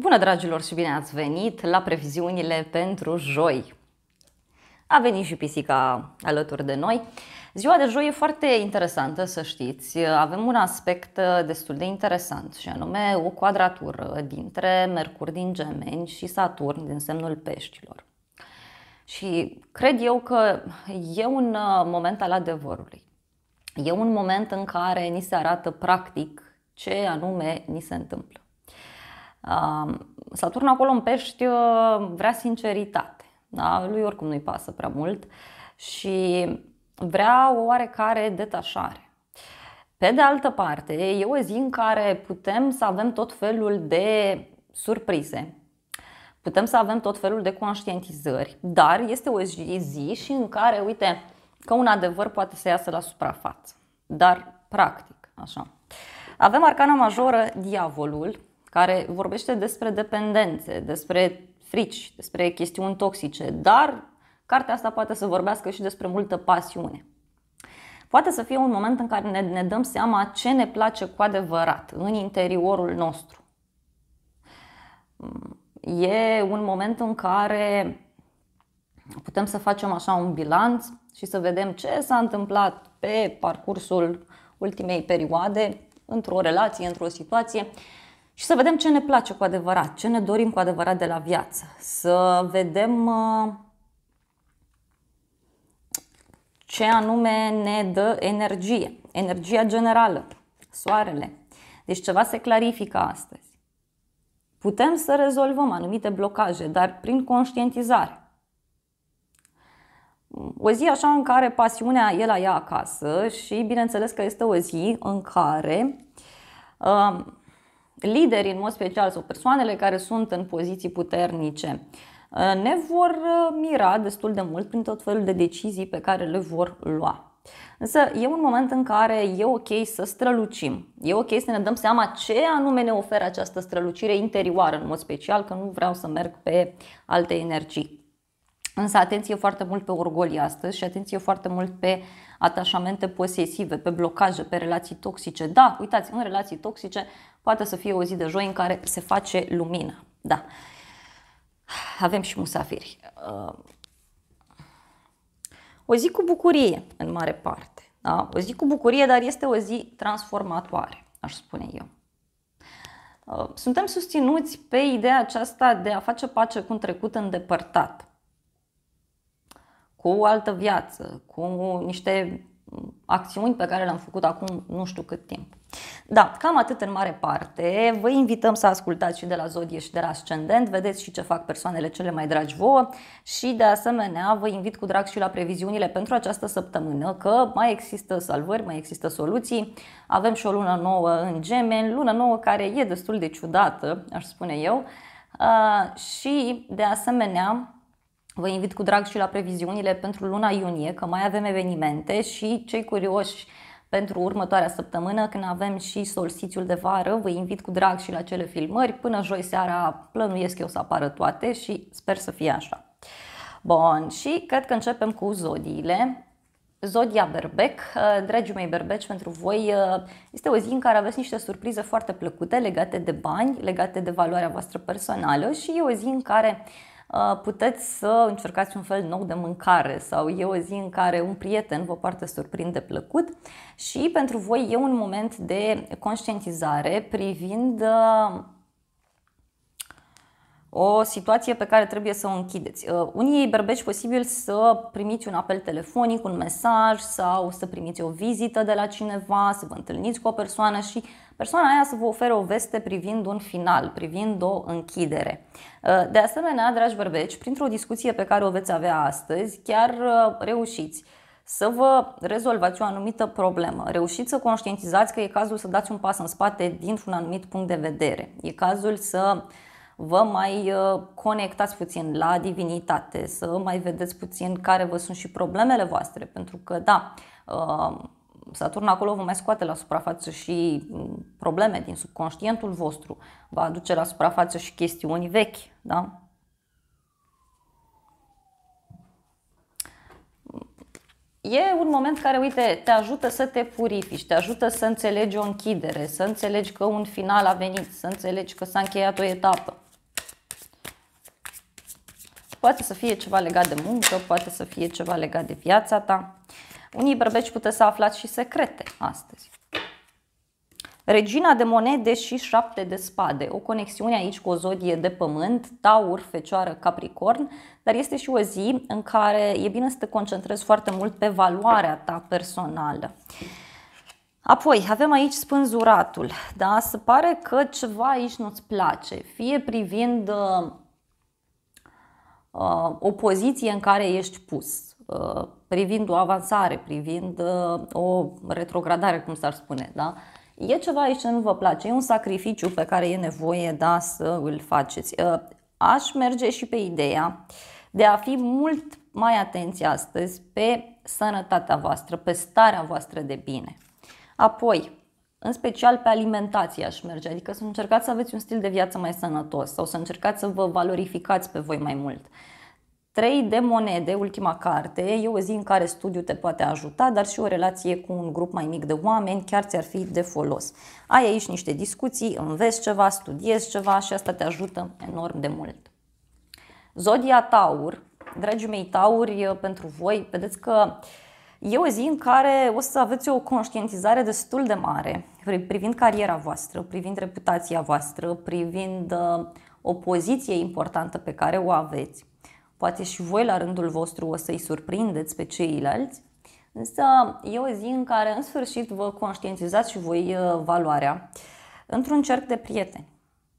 Bună dragilor și bine ați venit la previziunile pentru joi. A venit și pisica alături de noi. Ziua de joi e foarte interesantă, să știți. Avem un aspect uh, destul de interesant și anume o quadratură dintre Mercur din Gemeni și Saturn din semnul Peștilor. Și cred eu că e un uh, moment al adevărului. E un moment în care ni se arată practic ce anume ni se întâmplă. Saturn acolo în pești uh, vrea sinceritate. Da? Lui oricum nu-i pasă prea mult și vrea o oarecare detașare. Pe de altă parte, e o zi în care putem să avem tot felul de surprize, putem să avem tot felul de conștientizări, dar este o zi, zi și în care, uite, că un adevăr poate să iasă la suprafață, dar practic, așa. Avem arcana majoră, diavolul, care vorbește despre dependențe, despre frici, despre chestiuni toxice, dar cartea asta poate să vorbească și despre multă pasiune. Poate să fie un moment în care ne, ne dăm seama ce ne place cu adevărat în interiorul nostru. Mm, e un moment în care putem să facem așa un bilanț și să vedem ce s-a întâmplat pe parcursul ultimei perioade într-o relație, într-o situație și să vedem ce ne place cu adevărat, ce ne dorim cu adevărat de la viață. Să vedem uh, ce anume ne dă energie, energia generală, soarele. Deci ceva se clarifică astăzi. Putem să rezolvăm anumite blocaje, dar prin conștientizare. O zi așa în care pasiunea e la ea acasă și bineînțeles că este o zi în care uh, liderii, în mod special, sau persoanele care sunt în poziții puternice, uh, ne vor uh, mira destul de mult prin tot felul de decizii pe care le vor lua. Însă e un moment în care e ok să strălucim, e ok să ne dăm seama ce anume ne oferă această strălucire interioară, în mod special, că nu vreau să merg pe alte energii. Însă atenție foarte mult pe orgolii astăzi și atenție foarte mult pe atașamente posesive, pe blocaje, pe relații toxice. Da, uitați, în relații toxice poate să fie o zi de joi în care se face lumină. Da. Avem și musafiri. Uh, o zi cu bucurie, în mare parte. Da? O zi cu bucurie, dar este o zi transformatoare, aș spune eu. Uh, suntem susținuți pe ideea aceasta de a face pace cu un trecut îndepărtat, cu o altă viață, cu niște acțiuni pe care le-am făcut acum nu știu cât timp. Da, cam atât în mare parte. Vă invităm să ascultați și de la Zodie și de la Ascendent, vedeți și ce fac persoanele cele mai dragi vouă și de asemenea vă invit cu drag și la previziunile pentru această săptămână că mai există salvări, mai există soluții. Avem și o lună nouă în gemeni, lună nouă care e destul de ciudată, aș spune eu. și de asemenea Vă invit cu drag și la previziunile pentru luna iunie, că mai avem evenimente și cei curioși pentru următoarea săptămână, când avem și solstițiul de vară, vă invit cu drag și la cele filmări. Până joi seara plănuiesc eu să apară toate și sper să fie așa. Bun, și cred că începem cu zodiile. Zodia Berbec, uh, dragii mei berbeci, pentru voi uh, este o zi în care aveți niște surprize foarte plăcute legate de bani, legate de valoarea voastră personală și e o zi în care uh, Uh, puteți să încercați un fel nou de mâncare sau e o zi în care un prieten vă poate surprinde plăcut și pentru voi e un moment de conștientizare privind uh, o situație pe care trebuie să o închideți. Uh, unii berbeci posibil să primiți un apel telefonic, un mesaj sau să primiți o vizită de la cineva, să vă întâlniți cu o persoană și persoana aia să vă ofere o veste privind un final, privind o închidere. Uh, de asemenea, dragi bărbeci, printr-o discuție pe care o veți avea astăzi, chiar uh, reușiți să vă rezolvați o anumită problemă. Reușiți să conștientizați că e cazul să dați un pas în spate dintr-un anumit punct de vedere. E cazul să vă mai uh, conectați puțin la divinitate, să mai vedeți puțin care vă sunt și problemele voastre, pentru că da, Saturn acolo vă mai scoate la suprafață și mm, probleme din subconștientul vostru, Vă aduce la suprafață și chestiuni vechi, da? E un moment care, uite, te ajută să te purifici, te ajută să înțelegi o închidere, să înțelegi că un final a venit, să înțelegi că s-a încheiat o etapă. Poate să fie ceva legat de muncă, poate să fie ceva legat de viața ta. Unii berbeci puteți să aflați și secrete astăzi. Regina de monede și șapte de spade. O conexiune aici cu o zodie de pământ, taur, fecioară, capricorn, dar este și o zi în care e bine să te concentrezi foarte mult pe valoarea ta personală. Apoi, avem aici spânzuratul, da? Se pare că ceva aici nu-ți place, fie privind uh, uh o poziție în care ești pus, Uh, privind o avansare, privind uh, o retrogradare, cum s-ar spune, da? E ceva aici ce nu vă place, e un sacrificiu pe care e nevoie, da, să îl faceți. Uh, aș merge și pe ideea de a fi mult mai atenți astăzi pe sănătatea voastră, pe starea voastră de bine. Apoi, în special pe alimentație aș merge, adică să încercați să aveți un stil de viață mai sănătos sau să încercați să vă valorificați pe voi mai mult. 3 de monede, ultima carte, e o zi în care studiul te poate ajuta, dar și o relație cu un grup mai mic de oameni chiar ți-ar fi de folos. Ai aici niște discuții, înveți ceva, studiezi ceva și asta te ajută enorm de mult. Zodia Taur, dragii mei Tauri, pentru voi, vedeți că e o zi în care o să aveți o conștientizare destul de mare privind cariera voastră, privind reputația voastră, privind uh, o poziție importantă pe care o aveți Poate și voi la rândul vostru o să-i surprindeți pe ceilalți, însă e o zi în care în sfârșit vă conștientizați și voi uh, valoarea într-un cerc de prieteni,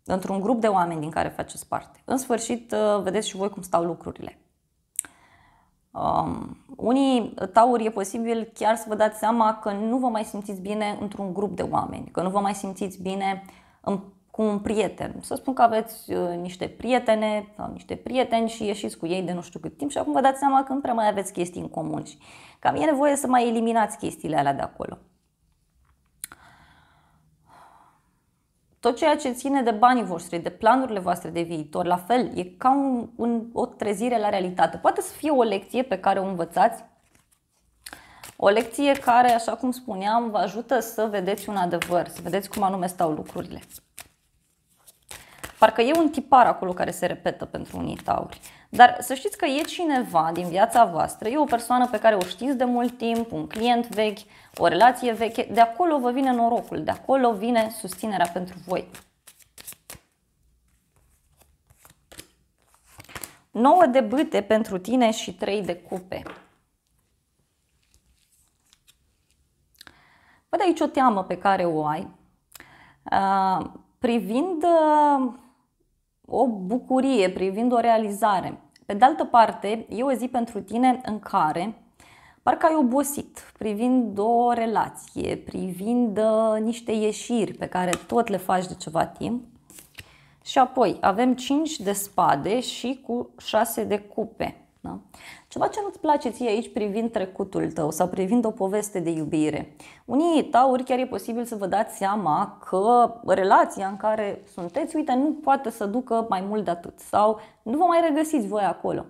într-un grup de oameni din care faceți parte. În sfârșit uh, vedeți și voi cum stau lucrurile. Um, unii tauri e posibil chiar să vă dați seama că nu vă mai simțiți bine într-un grup de oameni, că nu vă mai simțiți bine în cu un prieten. Să spun că aveți uh, niște prietene sau niște prieteni și ieșiți cu ei de nu știu cât timp și acum vă dați seama că nu prea mai aveți chestii în comun și cam e nevoie să mai eliminați chestiile alea de acolo. Tot ceea ce ține de banii voștri, de planurile voastre de viitor, la fel, e ca un, un, o trezire la realitate. Poate să fie o lecție pe care o învățați, o lecție care, așa cum spuneam, vă ajută să vedeți un adevăr, să vedeți cum anume stau lucrurile. Parcă e un tipar acolo care se repetă pentru unii tauri. Dar să știți că e cineva din viața voastră, e o persoană pe care o știți de mult timp, un client vechi, o relație veche, de acolo vă vine norocul, de acolo vine susținerea pentru voi. 9 de bâte pentru tine și 3 de cupe. Văd aici o teamă pe care o ai. Uh, privind uh, o bucurie, privind o realizare. Pe de altă parte, e o zi pentru tine în care parcă ai obosit privind o relație, privind uh, niște ieșiri pe care tot le faci de ceva timp. Și apoi avem 5 de spade și cu 6 de cupe. Da? Ceva ce nu-ți place ție aici privind trecutul tău sau privind o poveste de iubire. Unii tauri chiar e posibil să vă dați seama că relația în care sunteți, uite, nu poate să ducă mai mult de atât sau nu vă mai regăsiți voi acolo.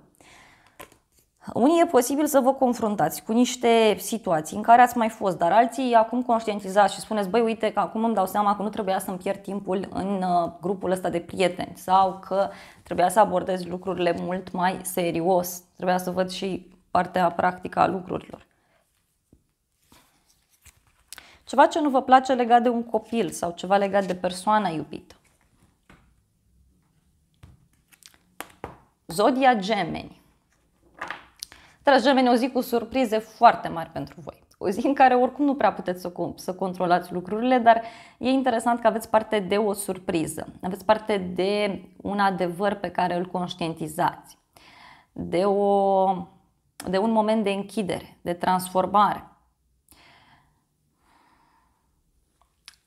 Unii e posibil să vă confruntați cu niște situații în care ați mai fost, dar alții acum conștientizați și spuneți, băi, uite că acum îmi dau seama că nu trebuia să-mi pierd timpul în uh, grupul ăsta de prieteni sau că Trebuia să abordez lucrurile mult mai serios. Trebuia să văd și partea practică a lucrurilor. Ceva ce nu vă place legat de un copil sau ceva legat de persoana iubită. Zodia Gemeni. Dragi gemeni, o zi cu surprize foarte mari pentru voi o zi în care oricum nu prea puteți să, să controlați lucrurile, dar e interesant că aveți parte de o surpriză, aveți parte de un adevăr pe care îl conștientizați, de, o, de un moment de închidere, de transformare.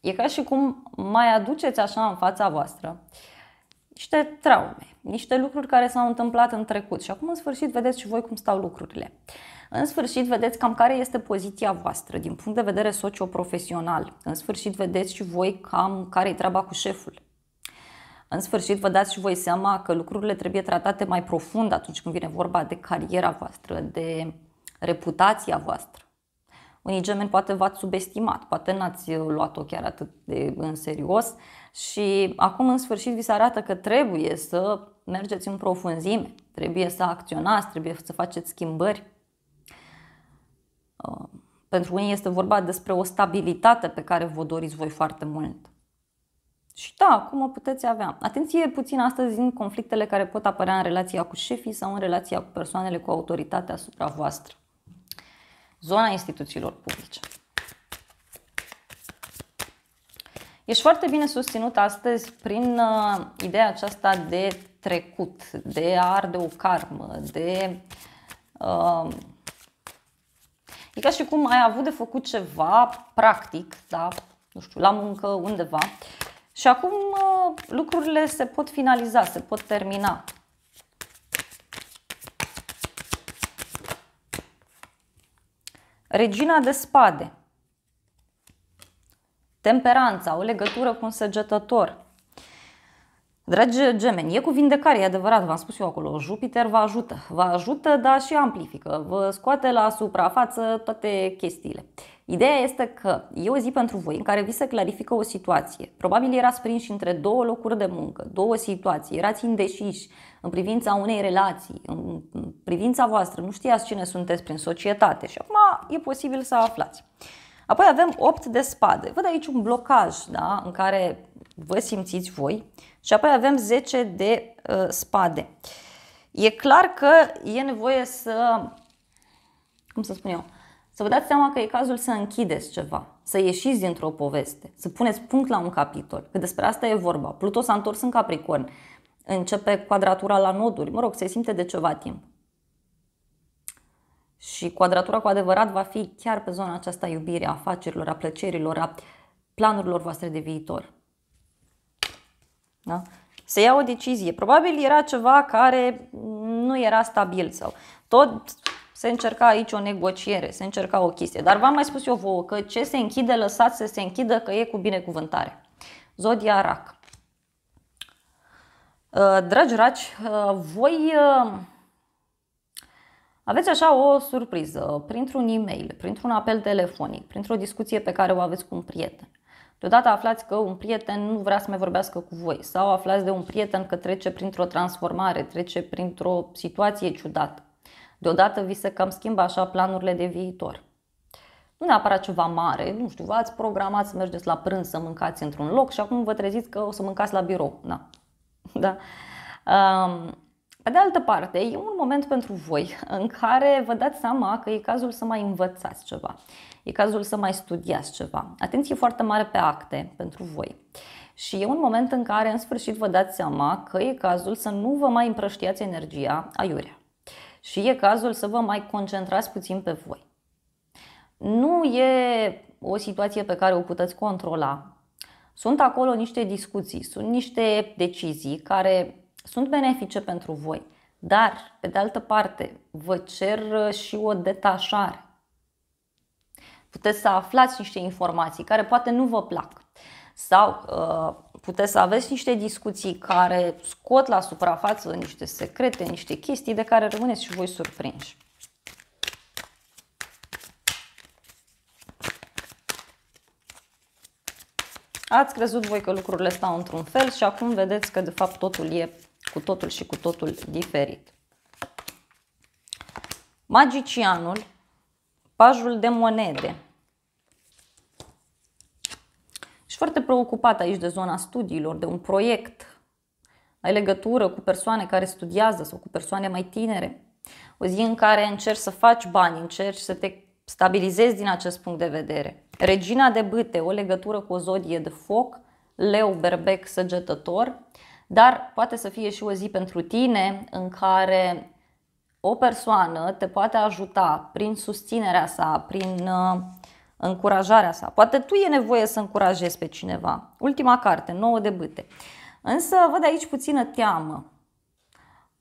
E ca și cum mai aduceți așa în fața voastră niște traume, niște lucruri care s-au întâmplat în trecut și acum în sfârșit vedeți și voi cum stau lucrurile. În sfârșit, vedeți cam care este poziția voastră din punct de vedere socioprofesional. În sfârșit, vedeți și voi cam care e treaba cu șeful. În sfârșit, vă dați și voi seama că lucrurile trebuie tratate mai profund atunci când vine vorba de cariera voastră, de reputația voastră. Unii gemeni poate v-ați subestimat, poate n-ați uh, luat-o chiar atât de în serios și acum în sfârșit vi se arată că trebuie să mergeți în profunzime, trebuie să acționați, trebuie să faceți schimbări. Uh, pentru unii este vorba despre o stabilitate pe care vă doriți voi foarte mult. Și da, cum o puteți avea. Atenție puțin astăzi în conflictele care pot apărea în relația cu șefii sau în relația cu persoanele cu autoritate asupra voastră. Zona instituțiilor publice. Ești foarte bine susținut astăzi prin uh, ideea aceasta de trecut, de a arde o karmă, de uh, E ca și cum ai avut de făcut ceva practic, da, nu știu, la muncă, undeva, și acum uh, lucrurile se pot finaliza, se pot termina. Regina de spade. Temperanța, o legătură cu un săgetător. Dragi gemeni, e cu vindecare, e adevărat, v-am spus eu acolo, Jupiter vă ajută. Vă ajută, dar și amplifică, vă scoate la suprafață toate chestiile. Ideea este că e o zi pentru voi în care vi se clarifică o situație. Probabil erați prinși între două locuri de muncă, două situații, erați indeciși în privința unei relații, în privința voastră, nu știați cine sunteți prin societate și acum e posibil să aflați. Apoi avem 8 de spade. Văd aici un blocaj da? în care vă simțiți voi. Și apoi avem 10 de uh, spade. E clar că e nevoie să, cum să spun eu, să vă dați seama că e cazul să închideți ceva, să ieșiți dintr-o poveste, să puneți punct la un capitol, că despre asta e vorba. Pluto s-a întors în Capricorn, începe quadratura la noduri, mă rog, se simte de ceva timp. Și quadratura cu adevărat va fi chiar pe zona aceasta iubirii, a afacerilor, a plăcerilor, a planurilor voastre de viitor. Da? Să ia o decizie. Probabil era ceva care nu era stabil sau tot se încerca aici o negociere, se încerca o chestie. Dar v-am mai spus eu vouă că ce se închide, lăsați să se închidă că e cu binecuvântare. Zodia Rac. Uh, dragi raci, uh, voi uh, aveți așa o surpriză printr-un e-mail, printr-un apel telefonic, printr-o discuție pe care o aveți cu un prieten. Deodată aflați că un prieten nu vrea să mai vorbească cu voi sau aflați de un prieten că trece printr-o transformare, trece printr-o situație ciudată. Deodată vi se cam schimbă așa planurile de viitor. Nu neapărat ceva mare, nu știu, v-ați programat să mergeți la prânz să mâncați într-un loc și acum vă treziți că o să mâncați la birou. Da. da. Um, pe de altă parte, e un moment pentru voi în care vă dați seama că e cazul să mai învățați ceva, e cazul să mai studiați ceva. Atenție foarte mare pe acte pentru voi. Și e un moment în care, în sfârșit, vă dați seama că e cazul să nu vă mai împrăștiați energia aiurea. Și e cazul să vă mai concentrați puțin pe voi. Nu e o situație pe care o puteți controla. Sunt acolo niște discuții, sunt niște decizii care sunt benefice pentru voi, dar, pe de altă parte, vă cer uh, și o detașare. Puteți să aflați niște informații care poate nu vă plac sau uh, puteți să aveți niște discuții care scot la suprafață niște secrete, niște chestii de care rămâneți și voi surprinși. Ați crezut voi că lucrurile stau într-un fel și acum vedeți că de fapt totul e cu totul și cu totul diferit. Magicianul, pajul de monede. Și foarte preocupat aici de zona studiilor, de un proiect. Ai legătură cu persoane care studiază sau cu persoane mai tinere. O zi în care încerci să faci bani, încerci să te stabilizezi din acest punct de vedere. Regina de bâte, o legătură cu o zodie de foc, leu, berbec, săgetător dar poate să fie și o zi pentru tine în care o persoană te poate ajuta prin susținerea sa, prin uh, încurajarea sa. Poate tu e nevoie să încurajezi pe cineva. Ultima carte, nouă de bâte. Însă văd aici puțină teamă.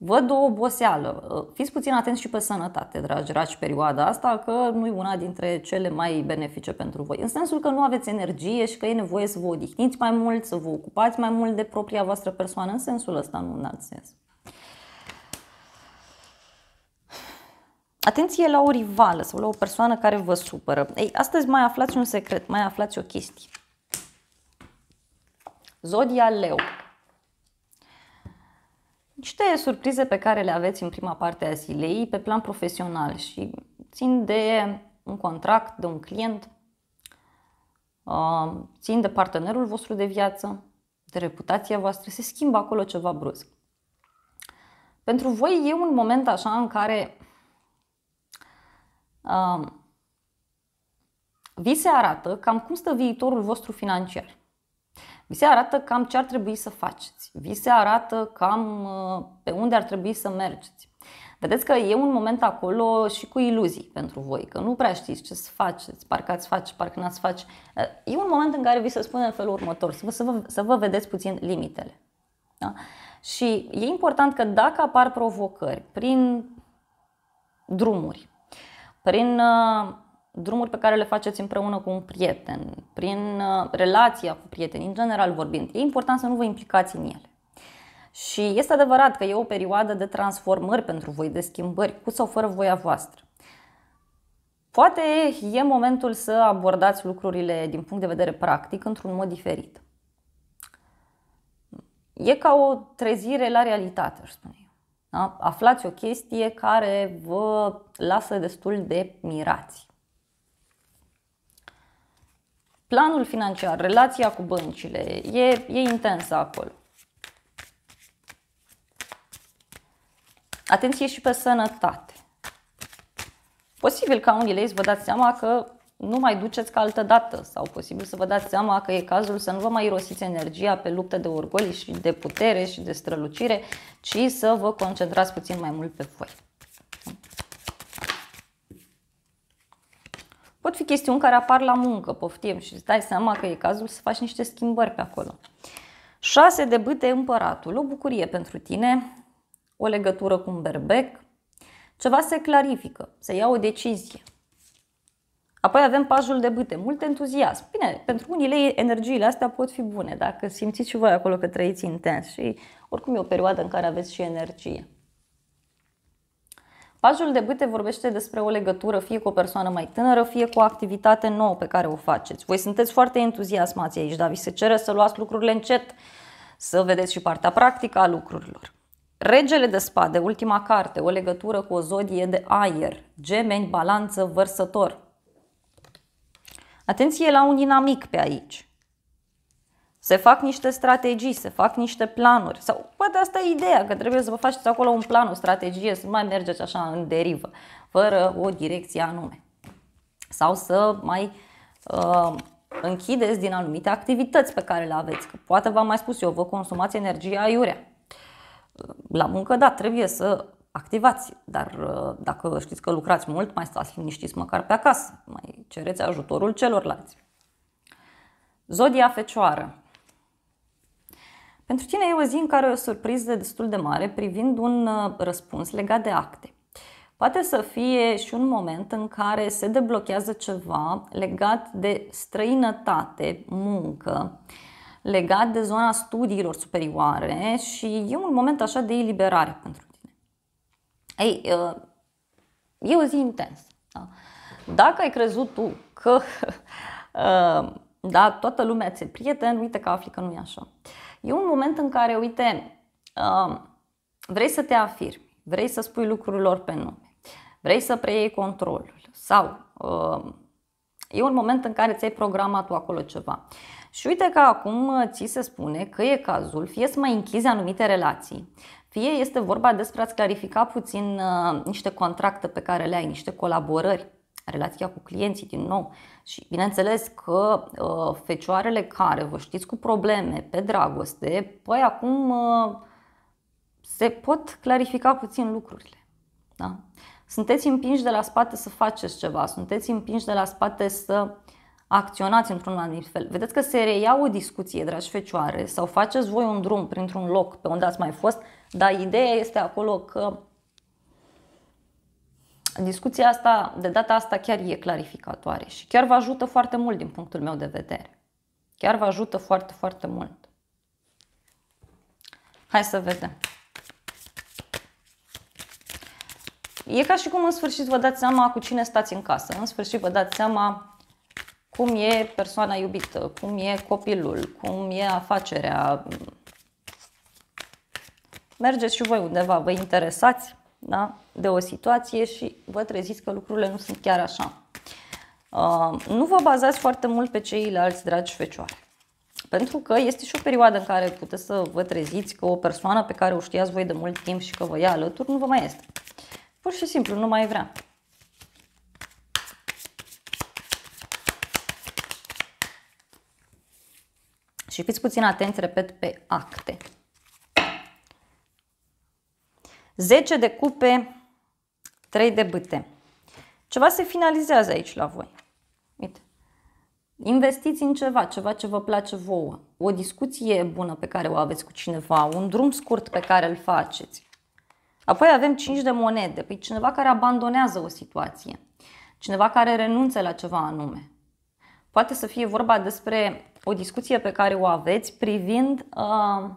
Văd o oboseală. Ă, fiți puțin atenți și pe sănătate, dragi dragi, perioada asta, că nu e una dintre cele mai benefice pentru voi. În sensul că nu aveți energie și că e nevoie să vă odihniți mai mult, să vă ocupați mai mult de propria voastră persoană, în sensul ăsta, nu în alt sens. Atenție la o rivală sau la o persoană care vă supără. Ei, astăzi mai aflați un secret, mai aflați o chestie. Zodia Leu niște surprize pe care le aveți în prima parte a zilei pe plan profesional și țin de un contract, de un client, uh, țin de partenerul vostru de viață, de reputația voastră, se schimbă acolo ceva brusc. Pentru voi e un moment așa în care uh, vi se arată cam cum stă viitorul vostru financiar vi se arată cam ce ar trebui să faceți, vi se arată cam uh, pe unde ar trebui să mergeți. Vedeți că e un moment acolo și cu iluzii pentru voi, că nu prea știți ce să faceți, parcă ați face, parcă n-ați face. Uh, e un moment în care vi se spune în felul următor, să vă, să vă, să vă vedeți puțin limitele. Da? Și e important că dacă apar provocări prin drumuri, prin uh, drumuri pe care le faceți împreună cu un prieten, prin uh, relația cu prietenii, în general vorbind, e important să nu vă implicați în ele. Și este adevărat că e o perioadă de transformări pentru voi, de schimbări, cu sau fără voia voastră. Poate e momentul să abordați lucrurile din punct de vedere practic într-un mod diferit. E ca o trezire la realitate, aș spune eu. Da? Aflați o chestie care vă lasă destul de mirați. Planul financiar, relația cu băncile, e, e intensă acolo. Atenție și pe sănătate. Posibil ca unii lei vă dați seama că nu mai duceți ca altă dată sau posibil să vă dați seama că e cazul să nu vă mai irosiți energia pe luptă de orgoli și de putere și de strălucire, ci să vă concentrați puțin mai mult pe voi. Pot fi chestiuni care apar la muncă, poftim, și îți dai seama că e cazul să faci niște schimbări pe acolo. 6 de bâte împăratul, o bucurie pentru tine, o legătură cu un berbec, ceva se clarifică, se ia o decizie. Apoi avem pajul de bâte, mult entuziasm. Bine, pentru unii lei energiile astea pot fi bune, dacă simțiți și voi acolo că trăiți intens și oricum e o perioadă în care aveți și energie. Pajul de bâte vorbește despre o legătură fie cu o persoană mai tânără, fie cu o activitate nouă pe care o faceți. Voi sunteți foarte entuziasmați aici, dar vi se cere să luați lucrurile încet, să vedeți și partea practică a lucrurilor. Regele de spade, ultima carte, o legătură cu o zodie de aer, gemeni, balanță, vărsător. Atenție la un dinamic pe aici. Se fac niște strategii, se fac niște planuri sau poate asta e ideea, că trebuie să vă faceți acolo un plan, o strategie, să nu mai mergeți așa în derivă, fără o direcție anume. Sau să mai uh, închideți din anumite activități pe care le aveți, că poate v-am mai spus eu, vă consumați energia aiurea. Uh, la muncă, da, trebuie să activați, dar uh, dacă știți că lucrați mult, mai stați liniștiți măcar pe acasă, mai cereți ajutorul celorlalți. Zodia Fecioară pentru tine e o zi în care o surpriză destul de mare privind un uh, răspuns legat de acte. Poate să fie și un moment în care se deblochează ceva legat de străinătate, muncă, legat de zona studiilor superioare și e un moment așa de eliberare pentru tine. Ei, uh, e o zi intensă. Da? Dacă ai crezut tu că uh, da, toată lumea ți-e prieten, uite că afli că nu e așa. Uh, E un moment în care, uite, um, vrei să te afirmi, vrei să spui lucrurilor pe nume, vrei să preiei controlul sau um, e un moment în care ți-ai programat tu acolo ceva. Și uite că acum ți se spune că e cazul, fie să mai închizi anumite relații, fie este vorba despre a-ți clarifica puțin uh, niște contracte pe care le ai, niște colaborări relația cu clienții din nou. Și bineînțeles că uh, fecioarele care vă știți cu probleme pe dragoste, păi acum uh, se pot clarifica puțin lucrurile. Da? Sunteți împinși de la spate să faceți ceva, sunteți împinși de la spate să acționați într-un anumit fel. Vedeți că se reia o discuție, dragi fecioare, sau faceți voi un drum printr-un loc pe unde ați mai fost, dar ideea este acolo că discuția asta, de data asta, chiar e clarificatoare și chiar vă ajută foarte mult din punctul meu de vedere. Chiar vă ajută foarte, foarte mult. Hai să vedem. E ca și cum în sfârșit vă dați seama cu cine stați în casă. În sfârșit vă dați seama cum e persoana iubită, cum e copilul, cum e afacerea. Mergeți și voi undeva, vă interesați, da? de o situație și vă treziți că lucrurile nu sunt chiar așa. Uh, nu vă bazați foarte mult pe ceilalți dragi fecioare. Pentru că este și o perioadă în care puteți să vă treziți că o persoană pe care o știați voi de mult timp și că vă ia alături nu vă mai este. Pur și simplu, nu mai vrea. Și fiți puțin atenți, repet, pe acte. 10 de cupe 3 de bâte. Ceva se finalizează aici la voi. Uite. Investiți în ceva, ceva ce vă place vouă, o discuție bună pe care o aveți cu cineva, un drum scurt pe care îl faceți. Apoi avem 5 de monede, pe păi cineva care abandonează o situație, cineva care renunță la ceva anume. Poate să fie vorba despre o discuție pe care o aveți privind uh,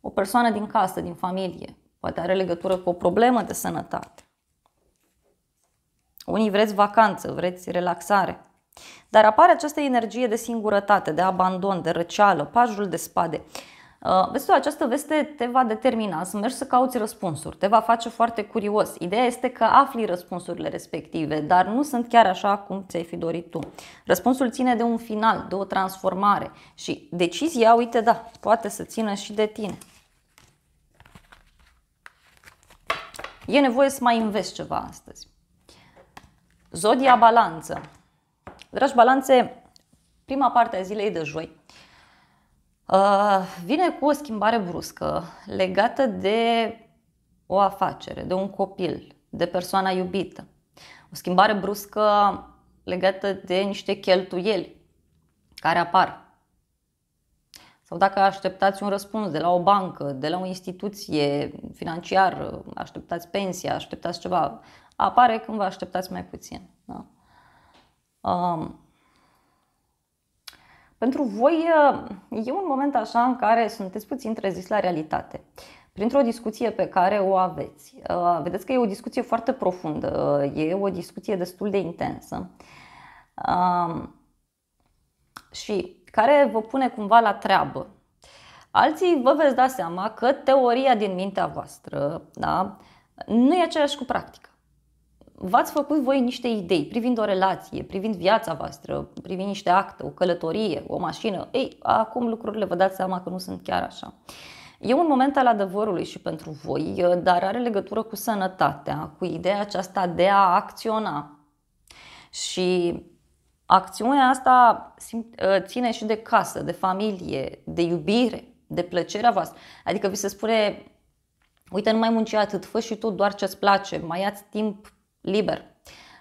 o persoană din casă, din familie, Poate are legătură cu o problemă de sănătate. Unii vreți vacanță, vreți relaxare. Dar apare această energie de singurătate, de abandon, de răceală, pajul de spade. Uh, vezi tu, această veste te va determina să mergi să cauți răspunsuri, te va face foarte curios. Ideea este că afli răspunsurile respective, dar nu sunt chiar așa cum ți-ai fi dorit tu. Răspunsul ține de un final, de o transformare și decizia, uite, da, poate să țină și de tine. e nevoie să mai înveți ceva astăzi. Zodia balanță. Dragi balanțe, prima parte a zilei de joi uh, vine cu o schimbare bruscă legată de o afacere, de un copil, de persoana iubită. O schimbare bruscă legată de niște cheltuieli care apar sau dacă așteptați un răspuns de la o bancă, de la o instituție financiară, așteptați pensia, așteptați ceva, apare când vă așteptați mai puțin. Da? Um, pentru voi uh, e un moment așa în care sunteți puțin treziți la realitate. Printr-o discuție pe care o aveți. Uh, vedeți că e o discuție foarte profundă, uh, e o discuție destul de intensă. Um, și care vă pune cumva la treabă. Alții vă veți da seama că teoria din mintea voastră da, nu e aceeași cu practica. V-ați făcut voi niște idei privind o relație, privind viața voastră, privind niște acte, o călătorie, o mașină. Ei, acum lucrurile vă dați seama că nu sunt chiar așa. E un moment al adevărului și pentru voi, dar are legătură cu sănătatea, cu ideea aceasta de a acționa. Și acțiunea asta ă, ține și de casă, de familie, de iubire, de plăcerea voastră. Adică vi se spune, uite, nu mai munci atât, fă și tu doar ce-ți place, mai ia timp liber.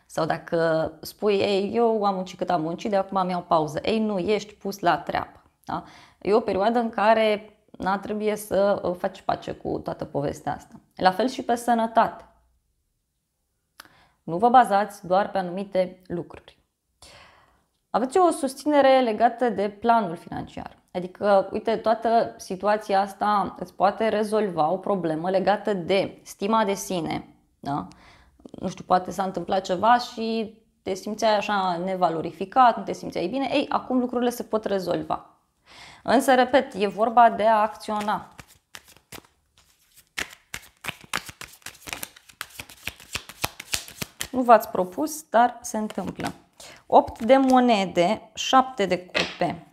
Sau dacă spui, ei, eu am muncit cât am muncit, de acum am iau pauză. Ei, nu, ești pus la treabă. Da? E o perioadă în care na, trebuie să ă, faci pace cu toată povestea asta. La fel și pe sănătate. Nu vă bazați doar pe anumite lucruri aveți o susținere legată de planul financiar. Adică, uite, toată situația asta îți poate rezolva o problemă legată de stima de sine. Da? Nu știu, poate s-a întâmplat ceva și te simțeai așa nevalorificat, nu te simțeai bine. Ei, acum lucrurile se pot rezolva. Însă, repet, e vorba de a acționa. Nu v-ați propus, dar se întâmplă. 8 de monede, 7 de cupe.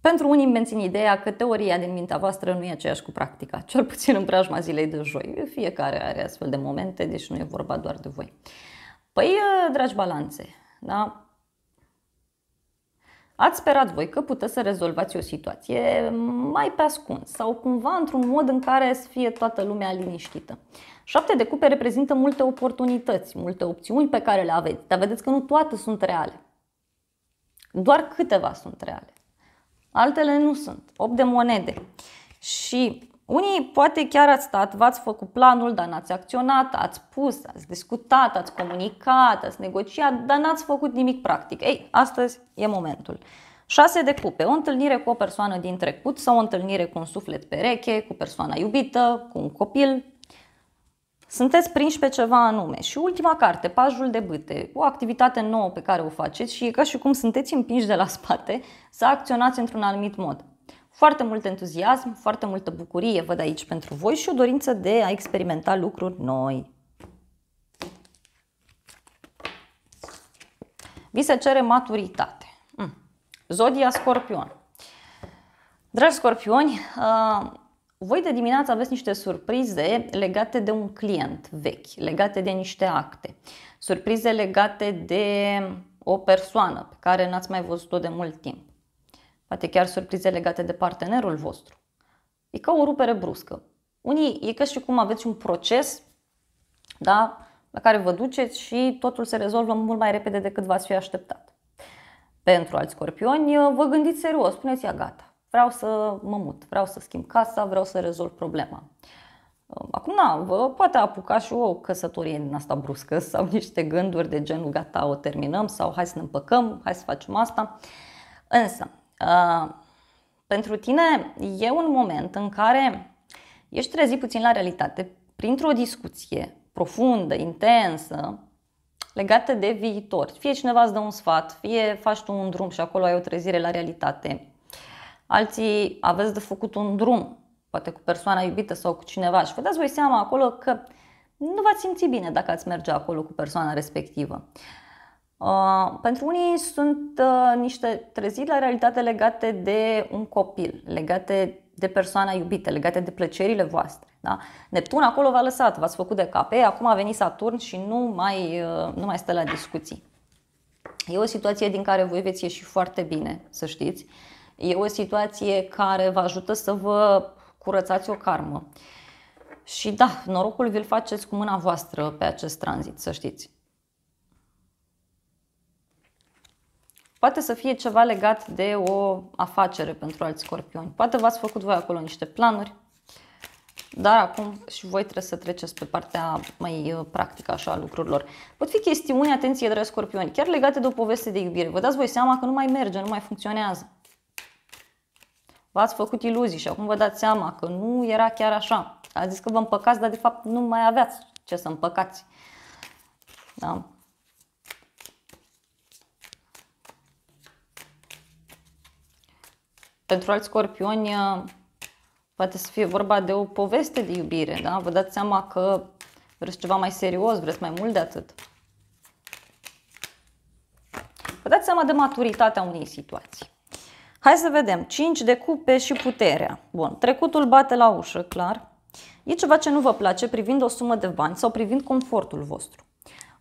Pentru unii mențin ideea că teoria din mintea voastră nu e aceeași cu practica, cel puțin în preajma zilei de joi. Fiecare are astfel de momente, deci nu e vorba doar de voi. Păi, eh, dragi balanțe, da? Ați sperat voi că puteți să rezolvați o situație mai pe ascuns sau cumva într-un mod în care să fie toată lumea liniștită. Șapte de cupe reprezintă multe oportunități, multe opțiuni pe care le aveți, dar vedeți că nu toate sunt reale. Doar câteva sunt reale. Altele nu sunt. 8 de monede. Și unii poate chiar ați stat, v-ați făcut planul, dar n-ați acționat, ați pus, ați discutat, ați comunicat, ați negociat, dar n-ați făcut nimic practic. Ei, astăzi e momentul. 6 de cupe, o întâlnire cu o persoană din trecut sau o întâlnire cu un suflet pereche, cu persoana iubită, cu un copil. Sunteți prinși pe ceva anume. Și ultima carte, Pajul de bâte, o activitate nouă pe care o faceți și e ca și cum sunteți împinși de la spate să acționați într-un anumit mod. Foarte mult entuziasm, foarte multă bucurie văd aici pentru voi și o dorință de a experimenta lucruri noi. Vi se cere maturitate. Hmm. Zodia Scorpion. Dragi scorpioni, uh, voi de dimineață aveți niște surprize legate de un client vechi, legate de niște acte, surprize legate de o persoană pe care n-ați mai văzut-o de mult timp poate chiar surprize legate de partenerul vostru. E ca o rupere bruscă. Unii, e ca și cum aveți un proces da, la care vă duceți și totul se rezolvă mult mai repede decât v-ați fi așteptat. Pentru alți scorpioni, vă gândiți serios, spuneți, ia gata, vreau să mă mut, vreau să schimb casa, vreau să rezolv problema. Acum, na, vă poate apuca și o căsătorie din asta bruscă sau niște gânduri de genul gata, o terminăm sau hai să ne împăcăm, hai să facem asta. Însă, Uh, pentru tine e un moment în care ești trezit puțin la realitate printr-o discuție profundă, intensă, legată de viitor. Fie cineva îți dă un sfat, fie faci tu un drum și acolo ai o trezire la realitate. Alții aveți de făcut un drum, poate cu persoana iubită sau cu cineva și vă dați voi seama acolo că nu v-ați simți bine dacă ați merge acolo cu persoana respectivă. Uh, pentru unii sunt uh, niște treziri la realitate legate de un copil, legate de persoana iubită, legate de plăcerile voastre. Da? Neptun acolo v-a lăsat, v-ați făcut de cape, acum a venit Saturn și nu mai, uh, nu mai stă la discuții. E o situație din care voi veți ieși foarte bine, să știți. E o situație care vă ajută să vă curățați o karmă. Și da, norocul vi-l faceți cu mâna voastră pe acest tranzit, să știți. Poate să fie ceva legat de o afacere pentru alți scorpioni. Poate v-ați făcut voi acolo niște planuri, dar acum și voi trebuie să treceți pe partea mai uh, practică așa a lucrurilor. Pot fi chestiuni, atenție, dragi scorpioni, chiar legate de o poveste de iubire. Vă dați voi seama că nu mai merge, nu mai funcționează. V-ați făcut iluzii și acum vă dați seama că nu era chiar așa. Ați zis că vă împăcați, dar de fapt nu mai aveați ce să împăcați. Da? pentru alți scorpioni uh, poate să fie vorba de o poveste de iubire, da? Vă dați seama că vreți ceva mai serios, vreți mai mult de atât. Vă dați seama de maturitatea unei situații. Hai să vedem. 5 de cupe și puterea. Bun, trecutul bate la ușă, clar. E ceva ce nu vă place privind o sumă de bani sau privind confortul vostru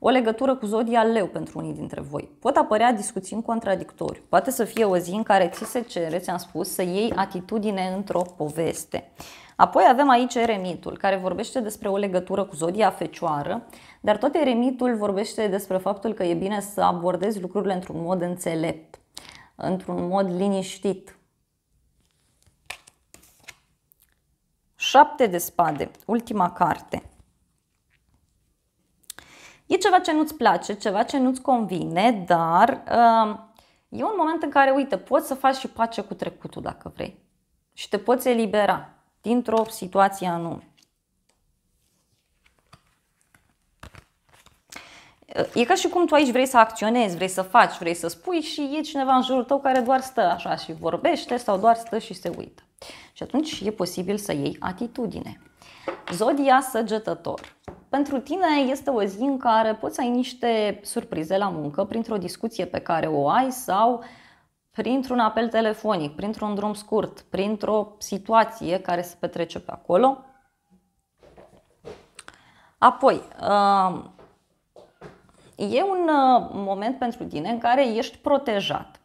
o legătură cu zodia leu pentru unii dintre voi. Pot apărea discuții în contradictori. Poate să fie o zi în care ți se cere, ți-am spus, să iei atitudine într-o poveste. Apoi avem aici eremitul, care vorbește despre o legătură cu zodia fecioară, dar tot eremitul vorbește despre faptul că e bine să abordezi lucrurile într-un mod înțelept, într-un mod liniștit, 7 de spade, ultima carte. E ceva ce nu-ți place, ceva ce nu-ți convine, dar uh, e un moment în care, uite, poți să faci și pace cu trecutul dacă vrei și te poți elibera dintr-o situație anume. E ca și cum tu aici vrei să acționezi, vrei să faci, vrei să spui și e cineva în jurul tău care doar stă așa și vorbește sau doar stă și se uită. Și atunci e posibil să iei atitudine. Zodia săgetător. Pentru tine este o zi în care poți ai niște surprize la muncă printr-o discuție pe care o ai sau printr-un apel telefonic, printr-un drum scurt, printr-o situație care se petrece pe acolo. Apoi, uh, e un uh, moment pentru tine în care ești protejat.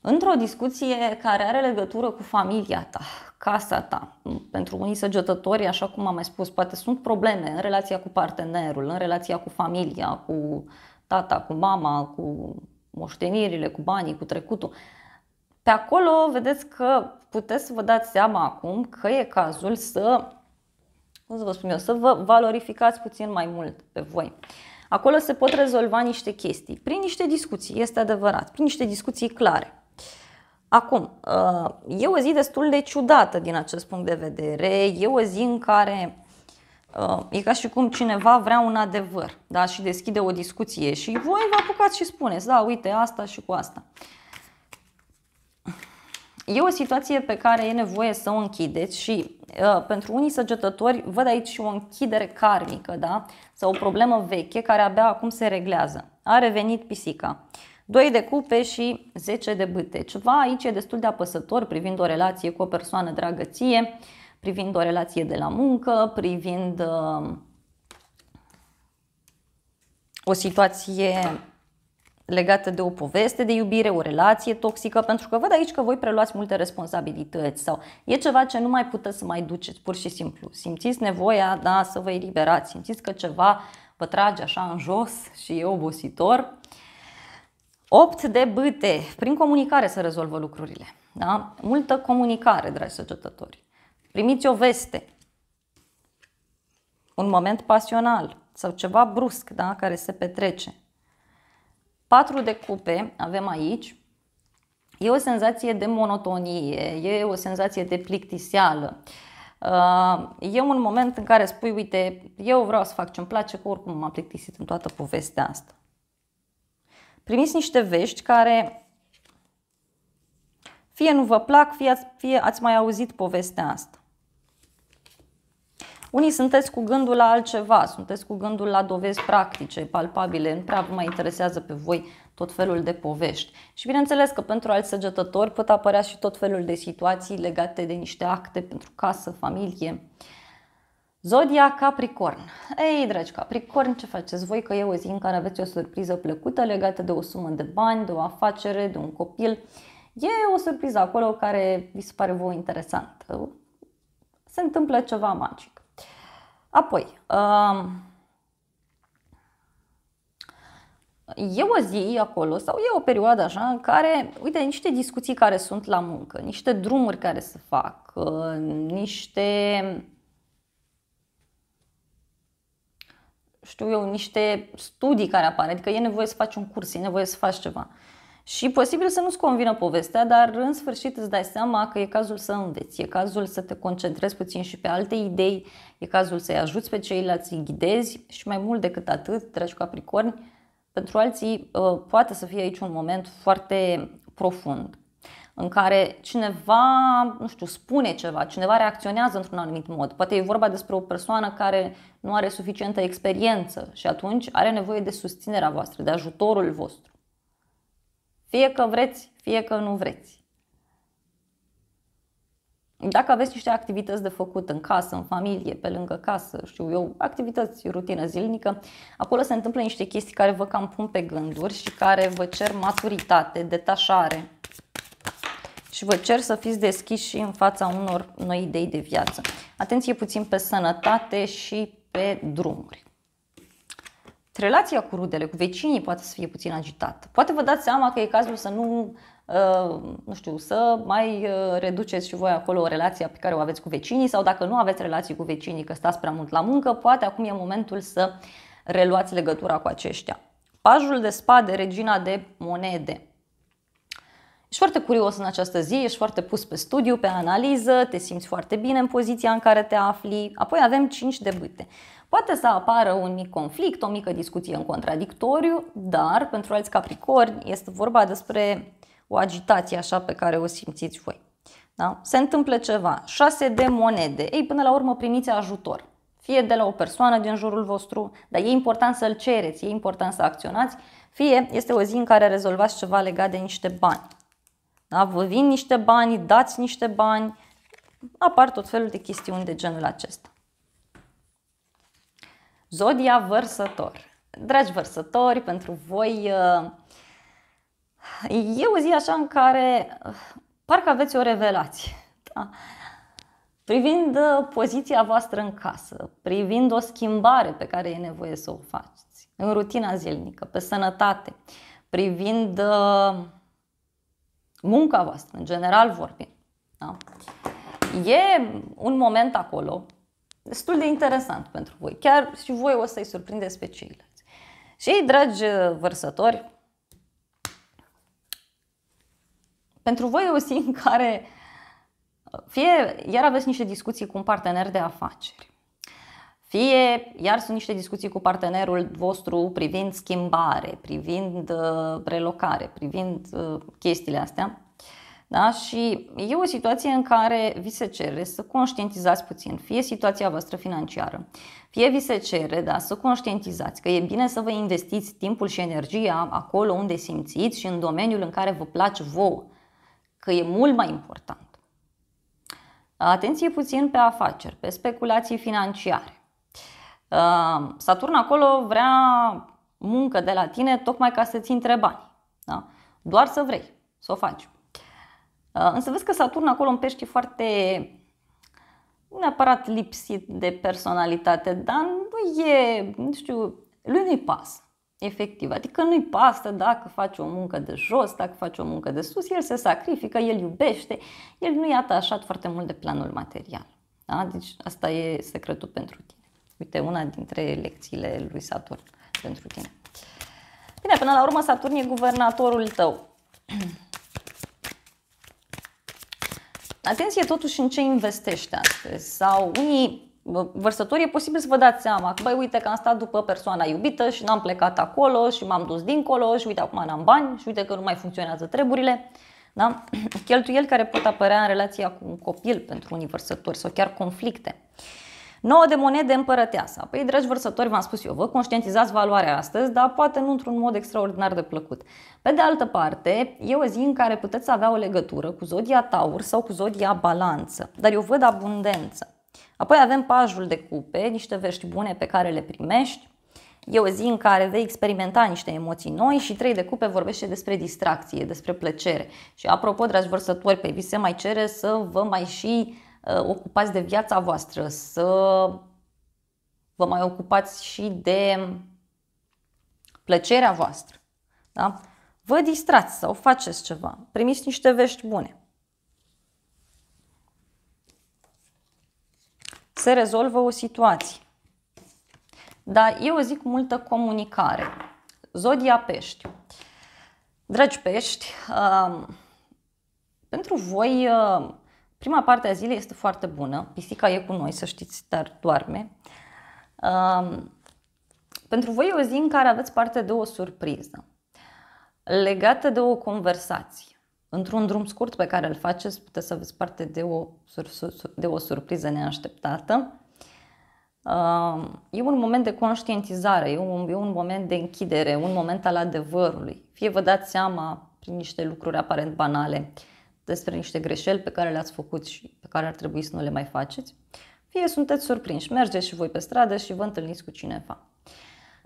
Într-o discuție care are legătură cu familia ta, casa ta. Pentru unii săgetători, așa cum am mai spus, poate sunt probleme în relația cu partenerul, în relația cu familia, cu tata, cu mama, cu moștenirile, cu banii, cu trecutul. Pe acolo vedeți că puteți să vă dați seama acum că e cazul să, cum să vă spun eu, să vă valorificați puțin mai mult pe voi. Acolo se pot rezolva niște chestii, prin niște discuții, este adevărat, prin niște discuții clare. Acum, uh, e o zi destul de ciudată din acest punct de vedere, e o zi în care uh, e ca și cum cineva vrea un adevăr da? și deschide o discuție și voi vă apucați și spuneți, da, uite, asta și cu asta. E o situație pe care e nevoie să o închideți și uh, pentru unii săgetători văd aici și o închidere karmică, da? Sau o problemă veche care abia acum se reglează. A revenit pisica. Uh, 2 de cupe și 10 de bâte. Ceva aici e destul de apăsător privind o relație cu o persoană dragă ție, privind o relație de la muncă, privind uh, o situație legată de o poveste de iubire, o relație toxică, pentru că văd aici că voi preluați multe responsabilități sau e ceva ce nu mai puteți să mai duceți, pur și simplu. Simțiți nevoia da, să vă eliberați, simțiți că ceva vă trage așa în jos și e obositor. Uh, 8 de bâte. Prin comunicare se rezolvă lucrurile. Da? Multă comunicare, dragi săgetători. Primiți o veste, un moment pasional sau ceva brusc da? care se petrece. 4 de cupe avem aici. E o senzație de monotonie, e o senzație de plictiseală. Uh, e un moment în care spui, uite, eu vreau să fac ce-mi place, că oricum m-am plictisit în toată povestea asta primiți niște vești care fie nu vă plac, fie ați, fie ați mai auzit povestea asta. Unii sunteți cu gândul la altceva, sunteți cu gândul la dovezi practice, palpabile, nu prea vă mai interesează pe voi tot felul de povești. Și bineînțeles că pentru alți săgetători pot apărea și tot felul de situații legate de niște acte pentru casă, familie, uh, Zodia Capricorn. Ei, dragi Capricorn, ce faceți voi? Că e o zi în care aveți o surpriză plăcută legată de o sumă de bani, de o afacere, de un copil. E o surpriză acolo care vi se pare vouă interesantă. Se întâmplă ceva magic. Apoi, um, e o zi acolo sau e o perioadă așa în care, uite, niște discuții care sunt la muncă, niște drumuri care se fac, uh, niște știu eu, niște studii care apar, adică e nevoie să faci un curs, e nevoie să faci ceva. Și posibil să nu-ți convină povestea, dar în sfârșit îți dai seama că e cazul să înveți, e cazul să te concentrezi puțin și pe alte idei, e cazul să-i ajuți pe ceilalți, să-i ghidezi și mai mult decât atât, dragi capricorni, pentru alții uh, poate să fie aici un moment foarte profund în care cineva, nu știu, spune ceva, cineva reacționează într-un anumit mod. Poate e vorba despre o persoană care nu are suficientă experiență și atunci are nevoie de susținerea voastră, de ajutorul vostru. Fie că vreți, fie că nu vreți. Dacă aveți niște activități de făcut în casă, în familie, pe lângă casă, știu eu, activități, rutină zilnică, acolo se întâmplă niște chestii care vă cam pun pe gânduri și care vă cer maturitate, detașare, și vă cer să fiți deschiși și în fața unor noi idei de viață. Atenție puțin pe sănătate și pe drumuri. Relația cu rudele, cu vecinii poate să fie puțin agitată. Poate vă dați seama că e cazul să nu, uh, nu știu, să mai uh, reduceți și voi acolo relația pe care o aveți cu vecinii sau dacă nu aveți relații cu vecinii, că stați prea mult la muncă, poate acum e momentul să reluați legătura cu aceștia. Pajul de spade, regina de monede. Ești foarte curios în această zi, ești foarte pus pe studiu, pe analiză, te simți foarte bine în poziția în care te afli. Apoi avem 5 bâte. Poate să apară un mic conflict, o mică discuție în contradictoriu, dar pentru alți capricorni este vorba despre o agitație așa pe care o simțiți voi. Da? Se întâmplă ceva, 6 de monede, ei până la urmă primiți ajutor, fie de la o persoană din jurul vostru, dar e important să-l cereți, e important să acționați, fie este o zi în care rezolvați ceva legat de niște bani. Da? Vă vin niște bani, dați niște bani, apar tot felul de chestiuni de genul acesta. Zodia vărsător. Dragi vărsători, pentru voi uh, e o zi așa în care uh, parcă aveți o revelație. Da? Privind uh, poziția voastră în casă, privind o schimbare pe care e nevoie să o faceți în rutina zilnică, pe sănătate, privind munca voastră, în general vorbind. Da? E un moment acolo destul de interesant pentru voi. Chiar și voi o să-i surprindeți pe ceilalți. Și, dragi vărsători, pentru voi e o zi în care fie iar aveți niște discuții cu un partener de afaceri, fie, iar sunt niște discuții cu partenerul vostru privind schimbare, privind uh, relocare, privind uh, chestiile astea. Da? Și e o situație în care vi se cere să conștientizați puțin, fie situația voastră financiară, fie vi se cere da, să conștientizați că e bine să vă investiți timpul și energia acolo unde simțiți și în domeniul în care vă place vouă, că e mult mai important. Atenție puțin pe afaceri, pe speculații financiare. Ehm, Saturn acolo vrea muncă de la tine tocmai ca să-ți între bani. Da? Doar să vrei să o faci. Ehm, însă vezi că Saturn acolo în pești e foarte neapărat lipsit de personalitate, dar nu e, nu știu, lui nu-i pas, efectiv. Adică nu-i pasă dacă faci o muncă de jos, dacă faci o muncă de sus, el se sacrifică, el iubește, el nu e atașat foarte mult de planul material. Da? Deci asta e secretul pentru tine. Uite, una dintre lecțiile lui Saturn pentru tine. Bine, până la urmă Saturn e guvernatorul tău. Atenție totuși în ce investești astăzi sau unii vărsători, e posibil să vă dați seama că, băi, uite că am stat după persoana iubită și n-am plecat acolo și m-am dus dincolo și uite, acum n-am bani și uite că nu mai funcționează treburile. Da? Cheltuieli care pot apărea în relația cu un copil pentru unii vărsători sau chiar conflicte. 9 de monede împărăteasa. Păi, dragi vărsători, v-am spus eu, vă conștientizați valoarea astăzi, dar poate nu într-un mod extraordinar de plăcut. Pe de altă parte, e o zi în care puteți avea o legătură cu zodia Taur sau cu zodia Balanță, dar eu văd abundență. Apoi avem pajul de cupe, niște vești bune pe care le primești, E o zi în care vei experimenta niște emoții noi și trei de cupe vorbește despre distracție, despre plăcere. Și apropo, dragi vărsători, pe vi se mai cere să vă mai și Uh, ocupați de viața voastră, să vă mai ocupați și de plăcerea voastră. Da? Vă distrați sau faceți ceva, primiți niște vești bune. Se rezolvă o situație. Dar eu zic multă comunicare. Zodia pești. Dragi pești, uh, pentru voi uh, Prima parte a zilei este foarte bună. Pisica e cu noi, să știți, dar doarme. Um, pentru voi e o zi în care aveți parte de o surpriză legată de o conversație. Într-un drum scurt pe care îl faceți, puteți să aveți parte de o, de o surpriză neașteptată. Um, e un moment de conștientizare, e un, e un moment de închidere, un moment al adevărului. Fie vă dați seama prin niște lucruri aparent banale, despre niște greșeli pe care le-ați făcut și pe care ar trebui să nu le mai faceți, fie sunteți surprinși, mergeți și voi pe stradă și vă întâlniți cu cineva.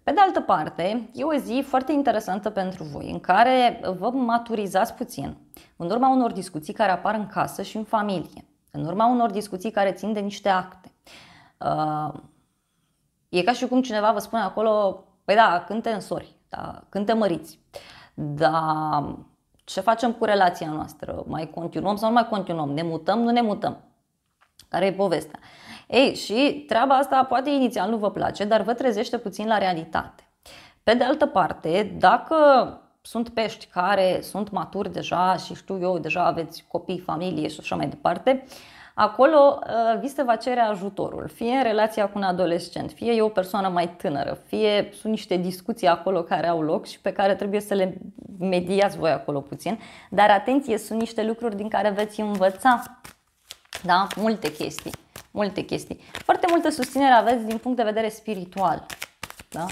Pe de altă parte, e o zi foarte interesantă pentru voi, în care vă maturizați puțin, în urma unor discuții care apar în casă și în familie, în urma unor discuții care țin de niște acte. Uh, e ca și cum cineva vă spune acolo, păi da, când te însori, da, când te măriți, da, ce facem cu relația noastră? Mai continuăm sau nu mai continuăm? Ne mutăm, nu ne mutăm? Care e povestea? Ei, și treaba asta poate inițial nu vă place, dar vă trezește puțin la realitate. Pe de altă parte, dacă sunt pești care sunt maturi deja și știu eu, deja aveți copii, familie și așa mai departe, uh, acolo uh, vi se va cere ajutorul, fie în relația cu un adolescent, fie e o persoană mai tânără, fie sunt niște discuții acolo care au loc și pe care trebuie să le mediați voi acolo puțin, dar atenție, sunt niște lucruri din care veți învăța da? multe chestii. Multe chestii. Foarte multă susținere aveți din punct de vedere spiritual. Da?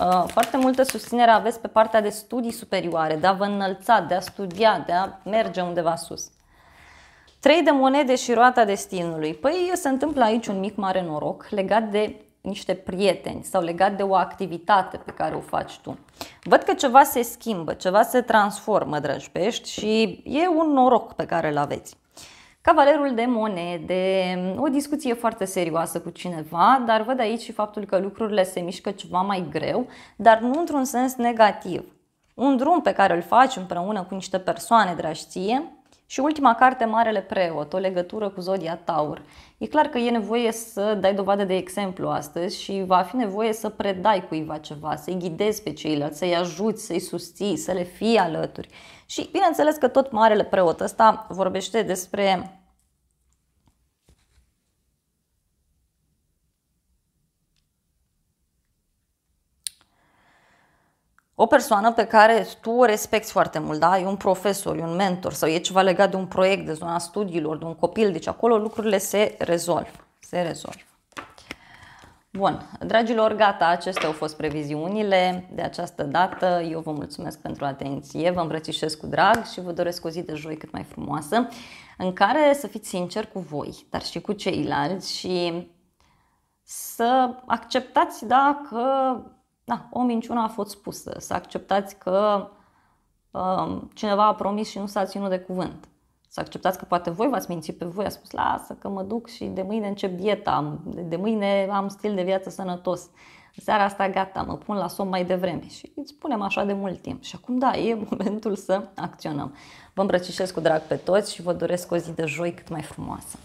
Uh, foarte multă susținere aveți pe partea de studii superioare, de a vă înălța, de a studia, de a merge undeva sus. Trei de monede și roata destinului. Păi se întâmplă aici un mic mare noroc legat de niște prieteni sau legat de o activitate pe care o faci tu. Văd că ceva se schimbă, ceva se transformă, dragi pești, și e un noroc pe care îl aveți. Cavalerul de monede, o discuție foarte serioasă cu cineva, dar văd aici și faptul că lucrurile se mișcă ceva mai greu, dar nu într-un sens negativ. Un drum pe care îl faci împreună cu niște persoane, dragi ție, și ultima carte, Marele Preot, o legătură cu Zodia Taur. E clar că e nevoie să dai dovadă de exemplu astăzi și va fi nevoie să predai cuiva ceva, să-i ghidezi pe ceilalți, să-i ajuți, să-i susții, să le fii alături. Și bineînțeles că tot Marele Preot ăsta vorbește despre o persoană pe care tu o respecti foarte mult, da? e un profesor, e un mentor sau e ceva legat de un proiect, de zona studiilor, de un copil, deci acolo lucrurile se rezolv. Se rezolv. Bun, dragilor, gata, acestea au fost previziunile de această dată. Eu vă mulțumesc pentru atenție, vă îmbrățișez cu drag și vă doresc o zi de joi cât mai frumoasă, în care să fiți sinceri cu voi, dar și cu ceilalți și să acceptați, da, că da, o minciună a fost spusă, să acceptați că um, cineva a promis și nu s-a ținut de cuvânt. Să acceptați că poate voi v-ați mințit pe voi, a spus lasă că mă duc și de mâine încep dieta, de mâine am stil de viață sănătos. Seara asta gata, mă pun la somn mai devreme și îți spunem așa de mult timp. Și acum da, e momentul să acționăm. Vă îmbrățișez cu drag pe toți și vă doresc o zi de joi cât mai frumoasă.